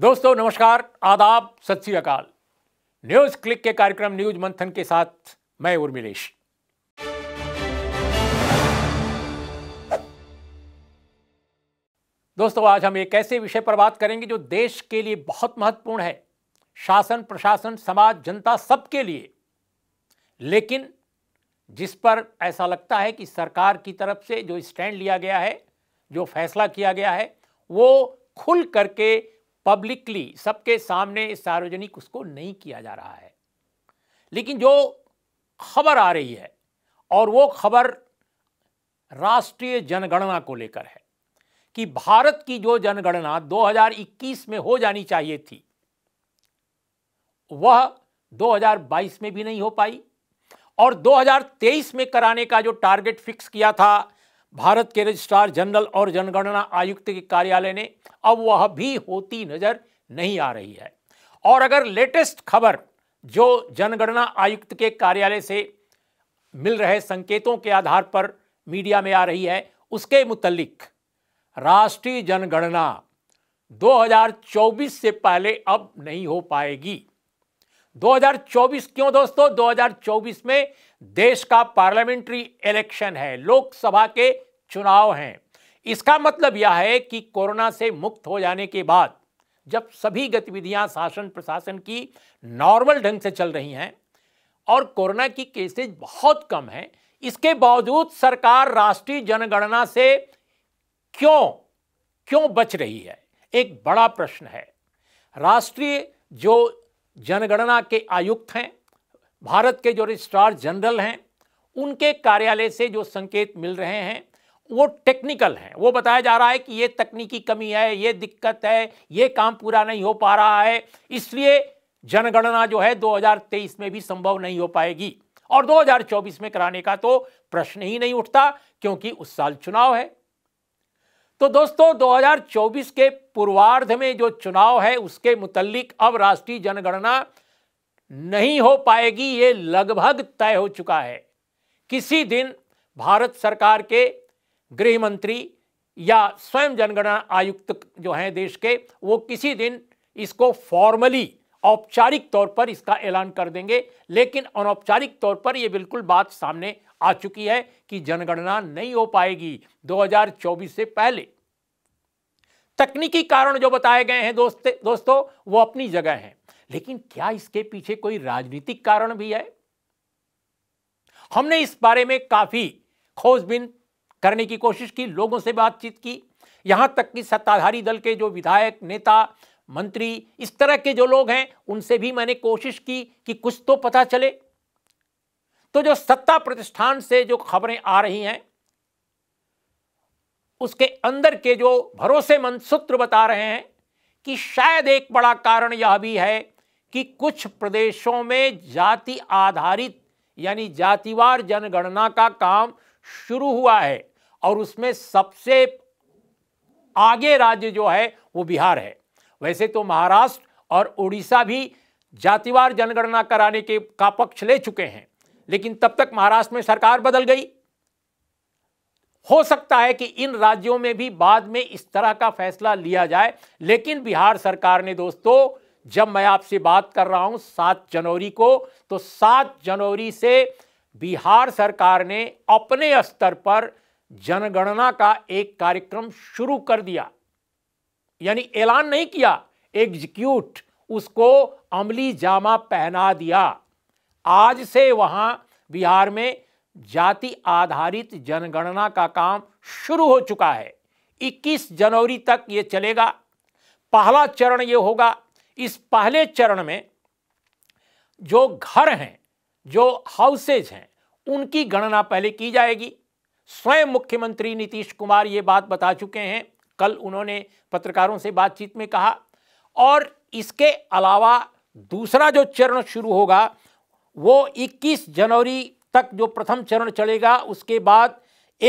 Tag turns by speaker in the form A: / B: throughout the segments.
A: दोस्तों नमस्कार आदाब सत अकाल न्यूज क्लिक के कार्यक्रम न्यूज मंथन के साथ मैं उर्मिलेश दोस्तों आज हम एक ऐसे विषय पर बात करेंगे जो देश के लिए बहुत महत्वपूर्ण है शासन प्रशासन समाज जनता सबके लिए लेकिन जिस पर ऐसा लगता है कि सरकार की तरफ से जो स्टैंड लिया गया है जो फैसला किया गया है वो खुल करके पब्लिकली सबके सामने सार्वजनिक उसको नहीं किया जा रहा है लेकिन जो खबर आ रही है और वो खबर राष्ट्रीय जनगणना को लेकर है कि भारत की जो जनगणना 2021 में हो जानी चाहिए थी वह 2022 में भी नहीं हो पाई और 2023 में कराने का जो टारगेट फिक्स किया था भारत के रजिस्ट्रार जनरल और जनगणना आयुक्त के कार्यालय ने अब वह भी होती नजर नहीं आ रही है और अगर लेटेस्ट खबर जो जनगणना आयुक्त के कार्यालय से मिल रहे संकेतों के आधार पर मीडिया में आ रही है उसके मुतलिक राष्ट्रीय जनगणना 2024 से पहले अब नहीं हो पाएगी 2024 क्यों दोस्तों 2024 में देश का पार्लियामेंट्री इलेक्शन है लोकसभा के चुनाव हैं इसका मतलब यह है कि कोरोना से मुक्त हो जाने के बाद जब सभी गतिविधियां शासन प्रशासन की नॉर्मल ढंग से चल रही हैं और कोरोना की केसेज बहुत कम हैं इसके बावजूद सरकार राष्ट्रीय जनगणना से क्यों क्यों बच रही है एक बड़ा प्रश्न है राष्ट्रीय जो जनगणना के आयुक्त हैं भारत के जो रजिस्ट्रार जनरल हैं उनके कार्यालय से जो संकेत मिल रहे हैं वो टेक्निकल हैं वो बताया जा रहा है कि ये तकनीकी कमी है ये दिक्कत है ये काम पूरा नहीं हो पा रहा है इसलिए जनगणना जो है 2023 में भी संभव नहीं हो पाएगी और 2024 में कराने का तो प्रश्न ही नहीं उठता क्योंकि उस साल चुनाव है तो दोस्तों 2024 के पूर्वार्ध में जो चुनाव है उसके मुतलिक अब राष्ट्रीय जनगणना नहीं हो पाएगी ये लगभग तय हो चुका है किसी दिन भारत सरकार के गृह मंत्री या स्वयं जनगणना आयुक्त जो हैं देश के वो किसी दिन इसको फॉर्मली औपचारिक तौर पर इसका ऐलान कर देंगे लेकिन अनौपचारिक तौर पर ये बिल्कुल बात सामने आ चुकी है कि जनगणना नहीं हो पाएगी 2024 से पहले तकनीकी कारण जो बताए गए हैं दोस्त दोस्तों वो अपनी जगह हैं लेकिन क्या इसके पीछे कोई राजनीतिक कारण भी है हमने इस बारे में काफी खोजबीन करने की कोशिश की लोगों से बातचीत की यहां तक कि सत्ताधारी दल के जो विधायक नेता मंत्री इस तरह के जो लोग हैं उनसे भी मैंने कोशिश की कि कुछ तो पता चले तो जो सत्ता प्रतिष्ठान से जो खबरें आ रही हैं उसके अंदर के जो भरोसेमंद सूत्र बता रहे हैं कि शायद एक बड़ा कारण यह भी है कि कुछ प्रदेशों में जाति आधारित यानी जातिवार जनगणना का काम शुरू हुआ है और उसमें सबसे आगे राज्य जो है वो बिहार है वैसे तो महाराष्ट्र और उड़ीसा भी जातिवार जनगणना कराने के का पक्ष ले चुके हैं लेकिन तब तक महाराष्ट्र में सरकार बदल गई हो सकता है कि इन राज्यों में भी बाद में इस तरह का फैसला लिया जाए लेकिन बिहार सरकार ने दोस्तों जब मैं आपसे बात कर रहा हूं सात जनवरी को तो सात जनवरी से बिहार सरकार ने अपने स्तर पर जनगणना का एक कार्यक्रम शुरू कर दिया यानी ऐलान नहीं किया एग्जीक्यूट उसको अमली जामा पहना दिया आज से वहां बिहार में जाति आधारित जनगणना का काम शुरू हो चुका है 21 जनवरी तक यह चलेगा पहला चरण यह होगा इस पहले चरण में जो घर हैं जो हाउसेज हैं उनकी गणना पहले की जाएगी स्वयं मुख्यमंत्री नीतीश कुमार ये बात बता चुके हैं कल उन्होंने पत्रकारों से बातचीत में कहा और इसके अलावा दूसरा जो चरण शुरू होगा वो 21 जनवरी तक जो प्रथम चरण चलेगा उसके बाद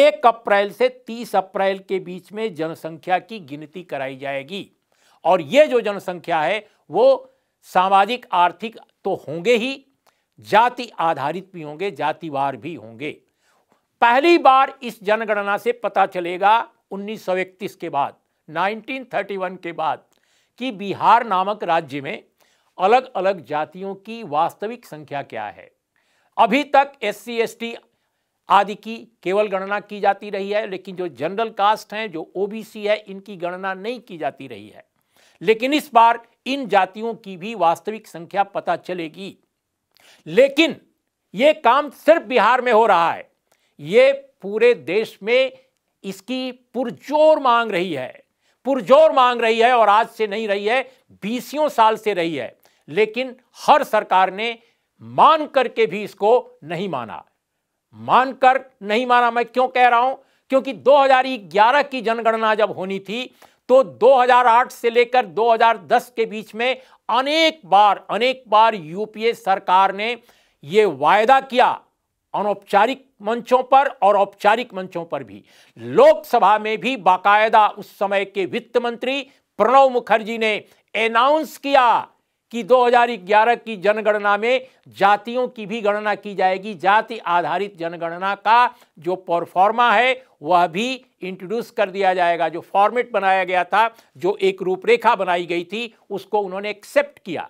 A: एक अप्रैल से 30 अप्रैल के बीच में जनसंख्या की गिनती कराई जाएगी और ये जो जनसंख्या है वो सामाजिक आर्थिक तो होंगे ही जाति आधारित भी होंगे जातिवार भी होंगे पहली बार इस जनगणना से पता चलेगा उन्नीस के बाद 1931 के बाद कि बिहार नामक राज्य में अलग अलग जातियों की वास्तविक संख्या क्या है अभी तक एस सी आदि की केवल गणना की जाती रही है लेकिन जो जनरल कास्ट हैं जो ओबीसी है इनकी गणना नहीं की जाती रही है लेकिन इस बार इन जातियों की भी वास्तविक संख्या पता चलेगी लेकिन ये काम सिर्फ बिहार में हो रहा है ये पूरे देश में इसकी पुरजोर मांग रही है पुरजोर मांग रही है और आज से नहीं रही है बीसियों साल से रही है लेकिन हर सरकार ने मान करके भी इसको नहीं माना मानकर नहीं माना मैं क्यों कह रहा हूं क्योंकि 2011 की जनगणना जब होनी थी तो 2008 से लेकर 2010 के बीच में अनेक बार अनेक बार यूपीए सरकार ने यह वायदा किया अनौपचारिक मंचों पर और औपचारिक मंचों पर भी लोकसभा में भी बाकायदा उस समय के वित्त मंत्री प्रणव मुखर्जी ने अनाउंस किया कि 2011 की जनगणना में जातियों की भी गणना की जाएगी जाति आधारित जनगणना का जो परफॉर्मा है वह भी इंट्रोड्यूस कर दिया जाएगा जो फॉर्मेट बनाया गया था जो एक रूपरेखा बनाई गई थी उसको उन्होंने एक्सेप्ट किया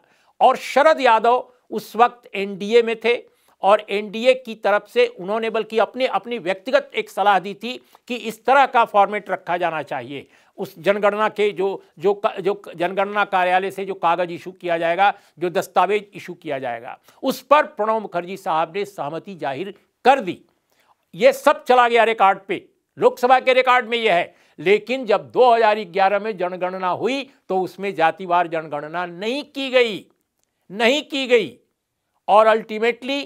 A: और शरद यादव उस वक्त एनडीए में थे और एनडीए की तरफ से उन्होंने बल्कि अपने अपनी व्यक्तिगत एक सलाह दी थी कि इस तरह का फॉर्मेट रखा जाना चाहिए उस जनगणना के जो जो जो जनगणना कार्यालय से जो कागज़ इशू किया जाएगा जो दस्तावेज इशू किया जाएगा उस पर प्रणब मुखर्जी साहब ने सहमति जाहिर कर दी ये सब चला गया रिकॉर्ड पे लोकसभा के रिकॉर्ड में यह है लेकिन जब 2011 में जनगणना हुई तो उसमें जातिवार जनगणना नहीं की गई नहीं की गई और अल्टीमेटली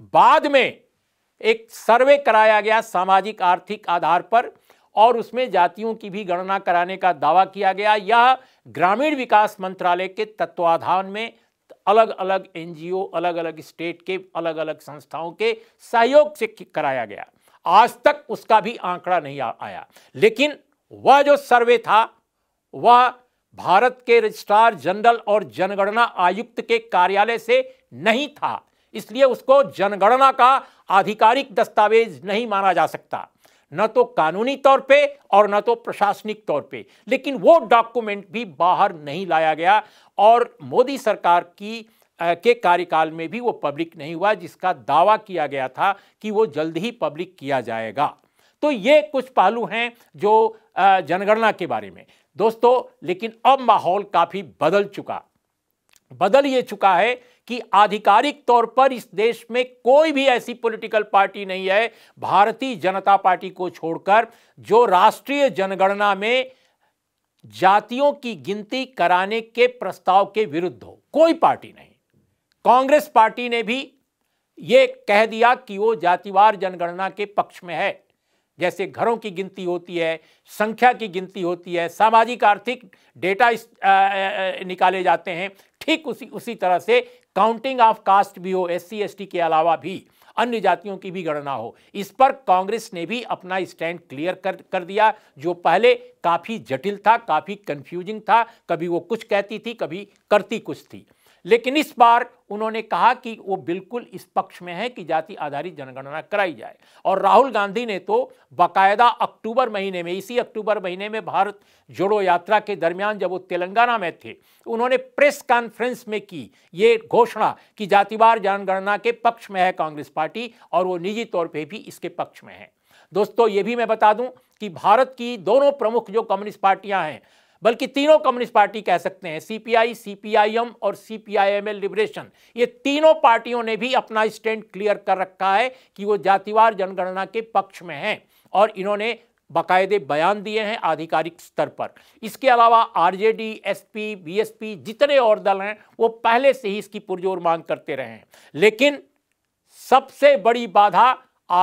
A: बाद में एक सर्वे कराया गया सामाजिक आर्थिक आधार पर और उसमें जातियों की भी गणना कराने का दावा किया गया यह ग्रामीण विकास मंत्रालय के तत्वाधान में अलग अलग एनजीओ अलग अलग स्टेट के अलग अलग संस्थाओं के सहयोग से कराया गया आज तक उसका भी आंकड़ा नहीं आ, आया लेकिन वह जो सर्वे था वह भारत के रजिस्ट्रार जनरल और जनगणना आयुक्त के कार्यालय से नहीं था इसलिए उसको जनगणना का आधिकारिक दस्तावेज नहीं माना जा सकता न तो कानूनी तौर पे और न तो प्रशासनिक तौर पे लेकिन वो डॉक्यूमेंट भी बाहर नहीं लाया गया और मोदी सरकार की आ, के कार्यकाल में भी वो पब्लिक नहीं हुआ जिसका दावा किया गया था कि वो जल्द ही पब्लिक किया जाएगा तो ये कुछ पहलू हैं जो जनगणना के बारे में दोस्तों लेकिन अब माहौल काफ़ी बदल चुका बदल ये चुका है कि आधिकारिक तौर पर इस देश में कोई भी ऐसी पॉलिटिकल पार्टी नहीं है भारतीय जनता पार्टी को छोड़कर जो राष्ट्रीय जनगणना में जातियों की गिनती कराने के प्रस्ताव के विरुद्ध हो कोई पार्टी नहीं कांग्रेस पार्टी ने भी यह कह दिया कि वो जातिवार जनगणना के पक्ष में है जैसे घरों की गिनती होती है संख्या की गिनती होती है सामाजिक आर्थिक डेटा निकाले जाते हैं ठीक उसी उसी तरह से काउंटिंग ऑफ कास्ट भी हो एस सी के अलावा भी अन्य जातियों की भी गणना हो इस पर कांग्रेस ने भी अपना स्टैंड क्लियर कर कर दिया जो पहले काफ़ी जटिल था काफ़ी कंफ्यूजिंग था कभी वो कुछ कहती थी कभी करती कुछ थी लेकिन इस बार उन्होंने कहा कि वो बिल्कुल इस पक्ष में है कि जाति आधारित जनगणना कराई जाए और राहुल गांधी ने तो बाकायदा अक्टूबर महीने में इसी अक्टूबर महीने में भारत जोड़ो यात्रा के दरमियान जब वो तेलंगाना में थे उन्होंने प्रेस कॉन्फ्रेंस में की ये घोषणा कि जातिवार जनगणना के पक्ष में है कांग्रेस पार्टी और वो निजी तौर पर भी इसके पक्ष में है दोस्तों ये भी मैं बता दूं कि भारत की दोनों प्रमुख जो कम्युनिस्ट पार्टियां हैं बल्कि तीनों कम्युनिस्ट पार्टी कह सकते हैं सीपीआई सीपीआईएम और सीपीआईएमएल लिबरेशन ये तीनों पार्टियों ने भी अपना स्टैंड क्लियर कर रखा है कि वो जातिवार जनगणना के पक्ष में हैं और इन्होंने बाकायदे बयान दिए हैं आधिकारिक स्तर पर इसके अलावा आरजेडी एसपी बीएसपी जितने और दल हैं वो पहले से ही इसकी पुरजोर मांग करते रहे हैं लेकिन सबसे बड़ी बाधा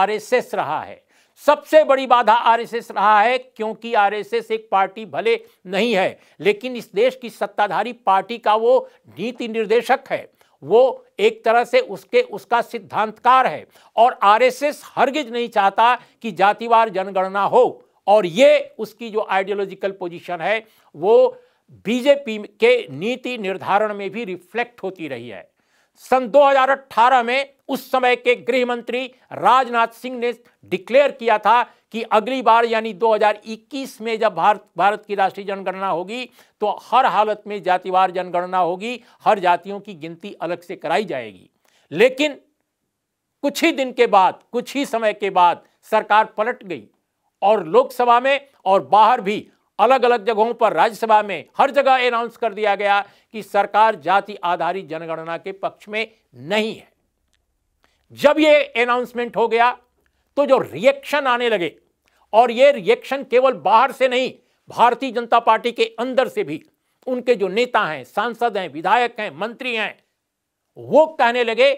A: आरएसएस रहा है सबसे बड़ी बाधा आरएसएस रहा है क्योंकि आरएसएस एक पार्टी भले नहीं है लेकिन इस देश की सत्ताधारी पार्टी का वो नीति निर्देशक है वो एक तरह से उसके उसका सिद्धांतकार है और आरएसएस हरगिज नहीं चाहता कि जातिवार जनगणना हो और ये उसकी जो आइडियोलॉजिकल पोजीशन है वो बीजेपी के नीति निर्धारण में भी रिफ्लेक्ट होती रही है सन 2018 में उस समय के गृह मंत्री राजनाथ सिंह ने डिक्लेयर किया था कि अगली बार यानी 2021 में जब भारत भारत की राष्ट्रीय जनगणना होगी तो हर हालत में जातिवार जनगणना होगी हर जातियों की गिनती अलग से कराई जाएगी लेकिन कुछ ही दिन के बाद कुछ ही समय के बाद सरकार पलट गई और लोकसभा में और बाहर भी अलग अलग जगहों पर राज्यसभा में हर जगह अनाउंस कर दिया गया कि सरकार जाति आधारित जनगणना के पक्ष में नहीं है जब ये अनाउंसमेंट हो गया तो जो रिएक्शन आने लगे और ये रिएक्शन केवल बाहर से नहीं भारतीय जनता पार्टी के अंदर से भी उनके जो नेता हैं सांसद हैं विधायक हैं मंत्री हैं वो कहने लगे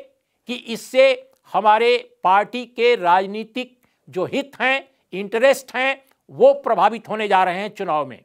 A: कि इससे हमारे पार्टी के राजनीतिक जो हित हैं इंटरेस्ट हैं वो प्रभावित होने जा रहे हैं चुनाव में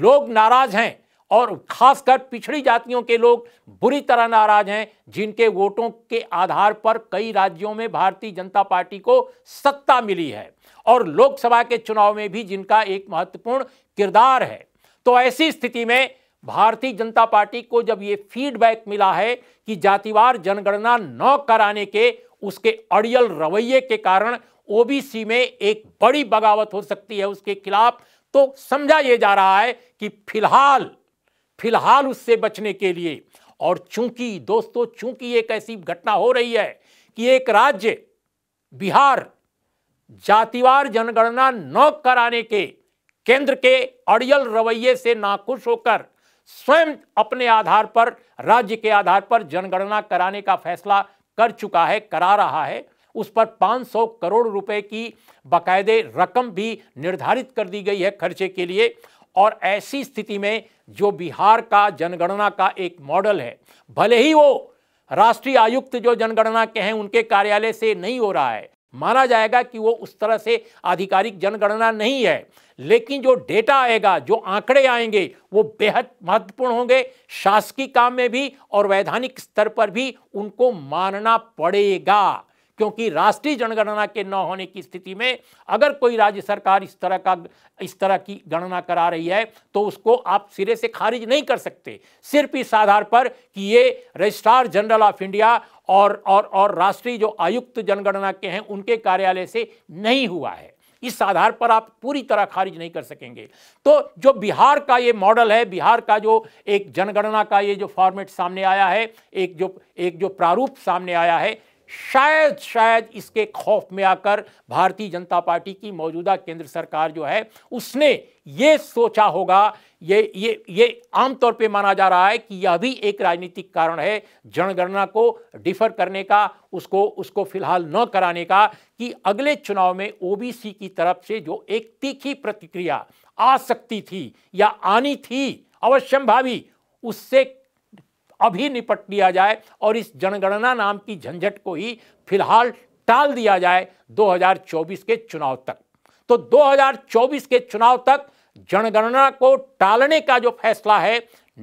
A: लोग नाराज हैं और खासकर पिछड़ी जातियों के लोग बुरी तरह नाराज हैं जिनके वोटों के आधार पर कई राज्यों में भारतीय जनता पार्टी को सत्ता मिली है और लोकसभा के चुनाव में भी जिनका एक महत्वपूर्ण किरदार है तो ऐसी स्थिति में भारतीय जनता पार्टी को जब ये फीडबैक मिला है कि जातिवार जनगणना न कराने के उसके अड़ियल रवैये के कारण ओबीसी में एक बड़ी बगावत हो सकती है उसके खिलाफ तो समझा यह जा रहा है कि फिलहाल फिलहाल उससे बचने के लिए और चूंकि दोस्तों चूंकि एक ऐसी घटना हो रही है कि एक राज्य बिहार जातिवार जनगणना न कराने के केंद्र के अड़ियल रवैये से नाखुश होकर स्वयं अपने आधार पर राज्य के आधार पर जनगणना कराने का फैसला कर चुका है करा रहा है उस पर 500 करोड़ रुपए की बाकायदे रकम भी निर्धारित कर दी गई है खर्चे के लिए और ऐसी स्थिति में जो बिहार का जनगणना का एक मॉडल है भले ही वो राष्ट्रीय आयुक्त जो जनगणना के हैं उनके कार्यालय से नहीं हो रहा है माना जाएगा कि वो उस तरह से आधिकारिक जनगणना नहीं है लेकिन जो डेटा आएगा जो आंकड़े आएंगे वो बेहद महत्वपूर्ण होंगे शासकीय काम में भी और वैधानिक स्तर पर भी उनको मानना पड़ेगा क्योंकि राष्ट्रीय जनगणना के न होने की स्थिति में अगर कोई राज्य सरकार इस तरह का इस तरह की गणना करा रही है तो उसको आप सिरे से खारिज नहीं कर सकते सिर्फ इस आधार पर कि ये रजिस्ट्रार जनरल ऑफ इंडिया और और और राष्ट्रीय जो आयुक्त जनगणना के हैं उनके कार्यालय से नहीं हुआ है इस आधार पर आप पूरी तरह खारिज नहीं कर सकेंगे तो जो बिहार का ये मॉडल है बिहार का जो एक जनगणना का ये जो फॉर्मेट सामने आया है एक जो एक जो प्रारूप सामने आया है शायद शायद इसके खौफ में आकर भारतीय जनता पार्टी की मौजूदा केंद्र सरकार जो है उसने ये सोचा होगा ये ये ये आमतौर पे माना जा रहा है कि यह भी एक राजनीतिक कारण है जनगणना को डिफर करने का उसको उसको फिलहाल न कराने का कि अगले चुनाव में ओबीसी की तरफ से जो एक तीखी प्रतिक्रिया आ सकती थी या आनी थी अवश्यंभावी उससे अभी निपट लिया जाए और इस जनगणना नाम की झंझट को ही फिलहाल टाल दिया जाए 2024 के चुनाव तक तो 2024 के चुनाव तक जनगणना को टालने का जो फैसला है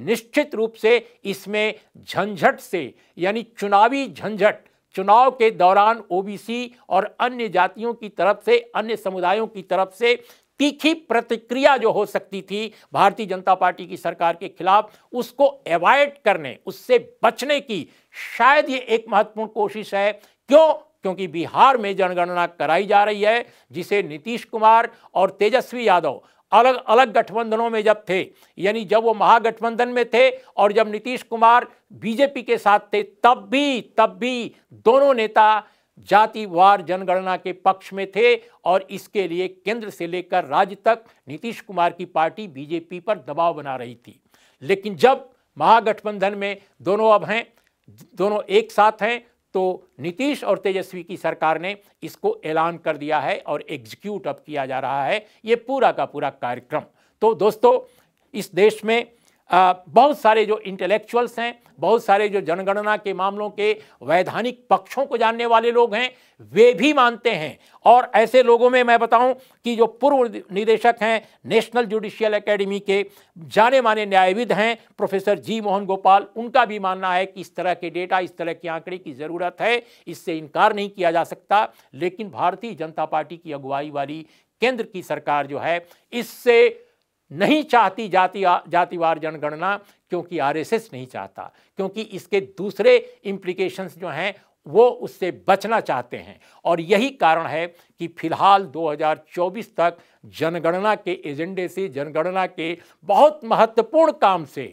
A: निश्चित रूप से इसमें झंझट से यानी चुनावी झंझट चुनाव के दौरान ओबीसी और अन्य जातियों की तरफ से अन्य समुदायों की तरफ से तीखी प्रतिक्रिया जो हो सकती थी भारतीय जनता पार्टी की सरकार के खिलाफ उसको अवॉइड करने उससे बचने की शायद ये एक महत्वपूर्ण कोशिश है क्यों क्योंकि बिहार में जनगणना कराई जा रही है जिसे नीतीश कुमार और तेजस्वी यादव अलग अलग गठबंधनों में जब थे यानी जब वो महागठबंधन में थे और जब नीतीश कुमार बीजेपी के साथ थे तब भी तब भी दोनों नेता जातिवार जनगणना के पक्ष में थे और इसके लिए केंद्र से लेकर राज्य तक नीतीश कुमार की पार्टी बीजेपी पर दबाव बना रही थी लेकिन जब महागठबंधन में दोनों अब हैं दोनों एक साथ हैं तो नीतीश और तेजस्वी की सरकार ने इसको ऐलान कर दिया है और एग्जीक्यूट अब किया जा रहा है ये पूरा का पूरा कार्यक्रम तो दोस्तों इस देश में बहुत सारे जो इंटेलेक्चुअल्स हैं बहुत सारे जो जनगणना के मामलों के वैधानिक पक्षों को जानने वाले लोग हैं वे भी मानते हैं और ऐसे लोगों में मैं बताऊं कि जो पूर्व निदेशक हैं नेशनल जुडिशियल एकेडमी के जाने माने न्यायविद हैं प्रोफेसर जी मोहन गोपाल उनका भी मानना है कि इस तरह के डेटा इस तरह के आंकड़े की ज़रूरत है इससे इनकार नहीं किया जा सकता लेकिन भारतीय जनता पार्टी की अगुवाई वाली केंद्र की सरकार जो है इससे नहीं चाहती जाति जातिवार जनगणना क्योंकि आरएसएस नहीं चाहता क्योंकि इसके दूसरे इम्प्लीकेशंस जो हैं वो उससे बचना चाहते हैं और यही कारण है कि फिलहाल 2024 तक जनगणना के एजेंडे से जनगणना के बहुत महत्वपूर्ण काम से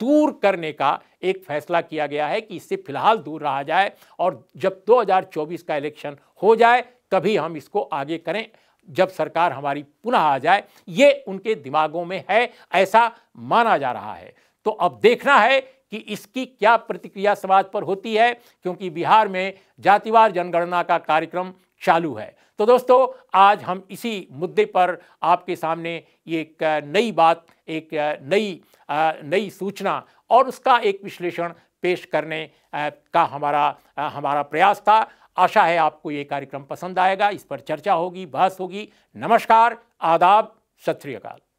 A: दूर करने का एक फैसला किया गया है कि इससे फिलहाल दूर रहा जाए और जब 2024 का इलेक्शन हो जाए तभी हम इसको आगे करें जब सरकार हमारी पुनः आ जाए ये उनके दिमागों में है ऐसा माना जा रहा है तो अब देखना है कि इसकी क्या प्रतिक्रिया समाज पर होती है क्योंकि बिहार में जातिवार जनगणना का कार्यक्रम चालू है तो दोस्तों आज हम इसी मुद्दे पर आपके सामने ये एक नई बात एक नई नई सूचना और उसका एक विश्लेषण पेश करने का हमारा हमारा प्रयास था आशा है आपको ये कार्यक्रम पसंद आएगा इस पर चर्चा होगी बहस होगी नमस्कार आदाब सत श्रीकाल